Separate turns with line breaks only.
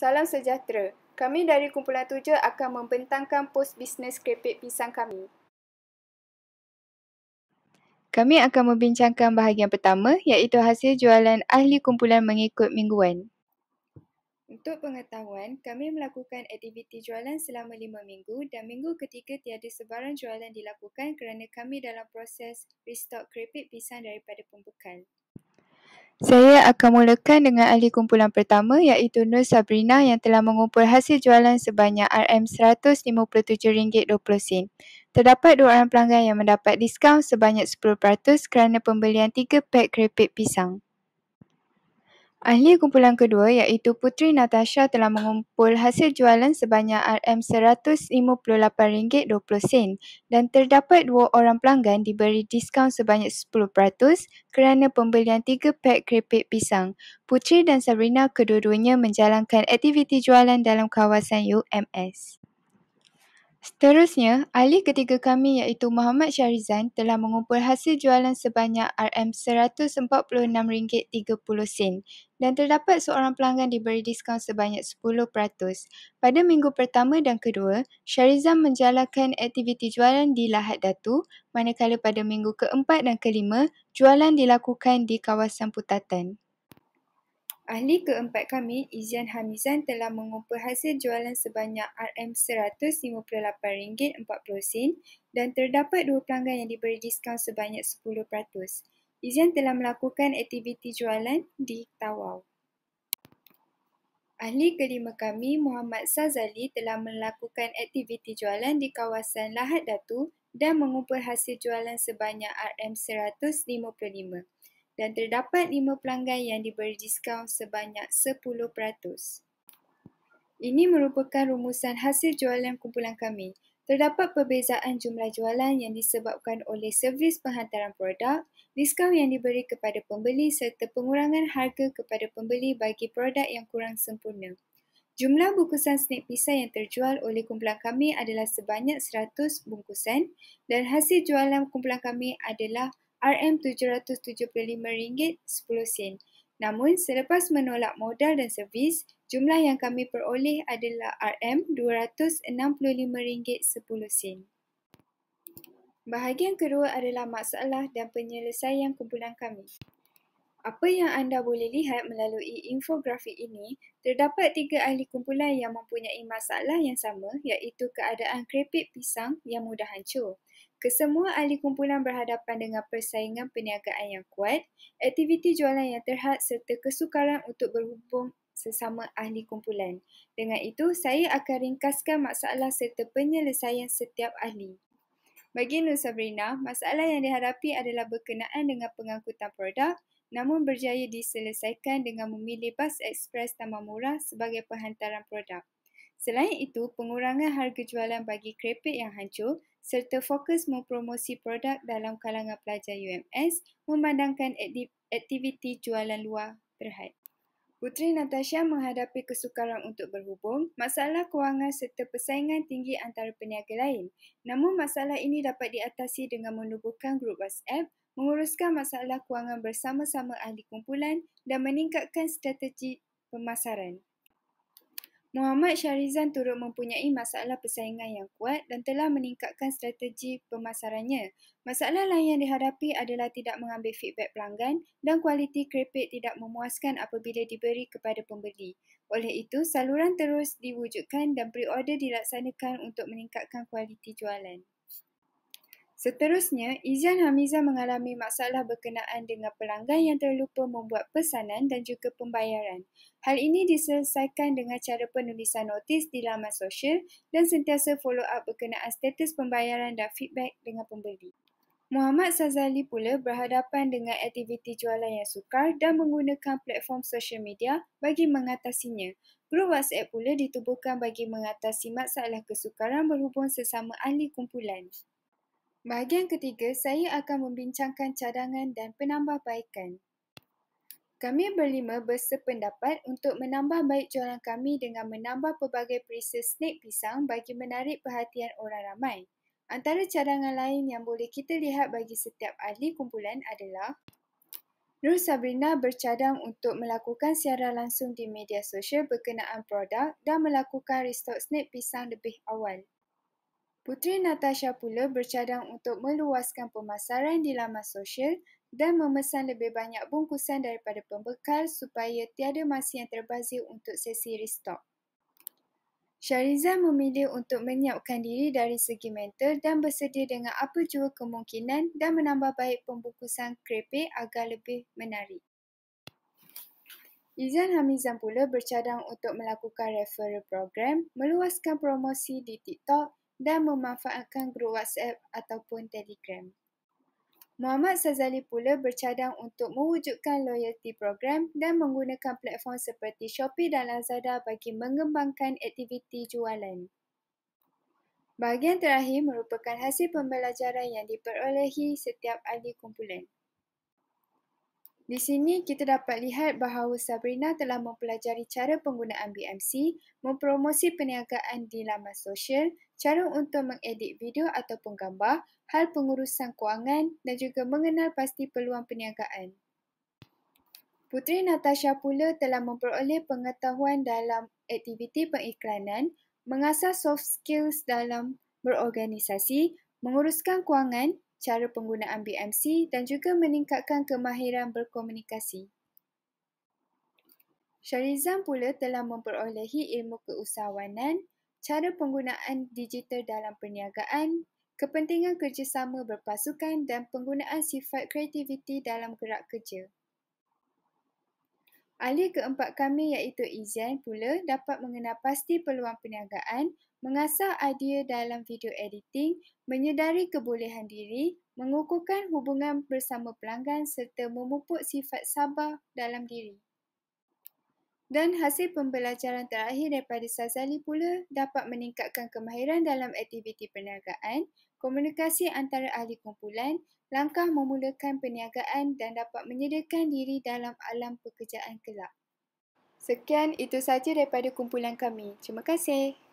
Salam sejahtera. Kami dari Kumpulan Tujuh akan membentangkan pos bisnes kepit pisang kami. Kami akan membincangkan bahagian pertama iaitu hasil jualan ahli kumpulan mengikut mingguan. Untuk pengetahuan, kami melakukan aktiviti jualan selama lima minggu dan minggu ketiga tiada sebarang jualan dilakukan kerana kami dalam proses restock keripik pisang daripada pembekal. Saya akan mulakan dengan ahli kumpulan pertama iaitu Nur Sabrina yang telah mengumpul hasil jualan sebanyak RM157.20. Terdapat dua orang pelanggan yang mendapat diskaun sebanyak 10% kerana pembelian tiga pek keripik pisang. Ahli kumpulan kedua iaitu Putri Natasha telah mengumpul hasil jualan sebanyak RM158.20 dan terdapat dua orang pelanggan diberi diskaun sebanyak 10% kerana pembelian tiga pak keripik pisang. Putri dan Sabrina kedua-duanya menjalankan aktiviti jualan dalam kawasan UMS. Seterusnya, ahli ketiga kami iaitu Muhammad Syarizan telah mengumpul hasil jualan sebanyak RM146.30 dan terdapat seorang pelanggan diberi diskaun sebanyak 10%. Pada minggu pertama dan kedua, Syarizan menjalankan aktiviti jualan di Lahat Datu, manakala pada minggu keempat dan kelima, jualan dilakukan di kawasan Putatan. Ahli keempat kami, Izian Hamizan telah mengumpul hasil jualan sebanyak RM158.40 dan terdapat dua pelanggan yang diberi diskaun sebanyak 10%. Izian telah melakukan aktiviti jualan di Tawau. Ahli kelima kami, Muhammad Sazali telah melakukan aktiviti jualan di kawasan Lahad Datu dan mengumpul hasil jualan sebanyak RM155 dan terdapat 5 pelanggan yang diberi diskaun sebanyak 10%. Ini merupakan rumusan hasil jualan kumpulan kami. Terdapat perbezaan jumlah jualan yang disebabkan oleh servis penghantaran produk, diskaun yang diberi kepada pembeli serta pengurangan harga kepada pembeli bagi produk yang kurang sempurna. Jumlah bungkusan snack pisang yang terjual oleh kumpulan kami adalah sebanyak 100 bungkusan dan hasil jualan kumpulan kami adalah rm 775 sen. Namun selepas menolak modal dan servis, jumlah yang kami peroleh adalah rm 265 sen. Bahagian kedua adalah masalah dan penyelesaian kumpulan kami. Apa yang anda boleh lihat melalui infografik ini, terdapat tiga ahli kumpulan yang mempunyai masalah yang sama iaitu keadaan keripik pisang yang mudah hancur kesemua ahli kumpulan berhadapan dengan persaingan perniagaan yang kuat, aktiviti jualan yang terhad serta kesukaran untuk berhubung sesama ahli kumpulan. Dengan itu, saya akan ringkaskan masalah serta penyelesaian setiap ahli. Bagi Nur Sabrina, masalah yang dihadapi adalah berkenaan dengan pengangkutan produk namun berjaya diselesaikan dengan memilih bas ekspres tamah murah sebagai penghantaran produk. Selain itu, pengurangan harga jualan bagi kerepek yang hancur serta fokus mempromosi produk dalam kalangan pelajar UMS memandangkan aktiviti jualan luar berhad. Putri Natasha menghadapi kesukaran untuk berhubung, masalah kewangan serta persaingan tinggi antara peniaga lain. Namun masalah ini dapat diatasi dengan menubuhkan grup WhatsApp, menguruskan masalah kewangan bersama-sama ahli kumpulan dan meningkatkan strategi pemasaran. Muhammad Syarizan turut mempunyai masalah persaingan yang kuat dan telah meningkatkan strategi pemasarannya. Masalah lain yang dihadapi adalah tidak mengambil feedback pelanggan dan kualiti keripik tidak memuaskan apabila diberi kepada pembeli. Oleh itu, saluran terus diwujudkan dan pre-order dilaksanakan untuk meningkatkan kualiti jualan. Seterusnya, Izan Hamiza mengalami masalah berkenaan dengan pelanggan yang terlupa membuat pesanan dan juga pembayaran. Hal ini diselesaikan dengan cara penulisan notis di laman sosial dan sentiasa follow up berkenaan status pembayaran dan feedback dengan pembeli. Muhammad Sazali pula berhadapan dengan aktiviti jualan yang sukar dan menggunakan platform sosial media bagi mengatasinya. Grup WhatsApp pula ditubuhkan bagi mengatasi masalah kesukaran berhubung sesama ahli kumpulan. Bahagian ketiga, saya akan membincangkan cadangan dan penambahbaikan. Kami berlima bersependapat untuk menambah baik jualan kami dengan menambah pelbagai perisa snek pisang bagi menarik perhatian orang ramai. Antara cadangan lain yang boleh kita lihat bagi setiap ahli kumpulan adalah Nur Sabrina bercadang untuk melakukan siaran langsung di media sosial berkenaan produk dan melakukan restock snek pisang lebih awal. Putri Natasha pula bercadang untuk meluaskan pemasaran di laman sosial dan memesan lebih banyak bungkusan daripada pembekal supaya tiada masa yang terbazir untuk sesi restock. Syarizan memilih untuk menyiapkan diri dari segi mental dan bersedia dengan apa jua kemungkinan dan menambah baik pembungkusan krepe agar lebih menarik. Izan Hamizan pula bercadang untuk melakukan referral program, meluaskan promosi di TikTok dan memanfaatkan grup WhatsApp ataupun Telegram. Muhammad Sazali pula bercadang untuk mewujudkan loyalty program dan menggunakan platform seperti Shopee dan Lazada bagi mengembangkan aktiviti jualan. Bahagian terakhir merupakan hasil pembelajaran yang diperolehi setiap ahli kumpulan. Di sini kita dapat lihat bahawa Sabrina telah mempelajari cara penggunaan BMC, mempromosi perniagaan di laman sosial, cara untuk mengedit video ataupun gambar, hal pengurusan kewangan dan juga mengenal pasti peluang perniagaan. Putri Natasha pula telah memperoleh pengetahuan dalam aktiviti pengiklanan, mengasah soft skills dalam berorganisasi, menguruskan kewangan, cara penggunaan BMC dan juga meningkatkan kemahiran berkomunikasi. Syarizan pula telah memperolehi ilmu keusahawanan, cara penggunaan digital dalam perniagaan kepentingan kerjasama berpasukan dan penggunaan sifat kreativiti dalam gerak kerja. Ahli keempat kami iaitu izan pula dapat mengenal pasti peluang perniagaan, mengasah idea dalam video editing, menyedari kebolehan diri, mengukuhkan hubungan bersama pelanggan serta memupuk sifat sabar dalam diri. Dan hasil pembelajaran terakhir daripada Sazali pula dapat meningkatkan kemahiran dalam aktiviti perniagaan, komunikasi antara ahli kumpulan, langkah memulakan perniagaan dan dapat menyediakan diri dalam alam pekerjaan kelak. Sekian itu sahaja daripada kumpulan kami. Terima kasih.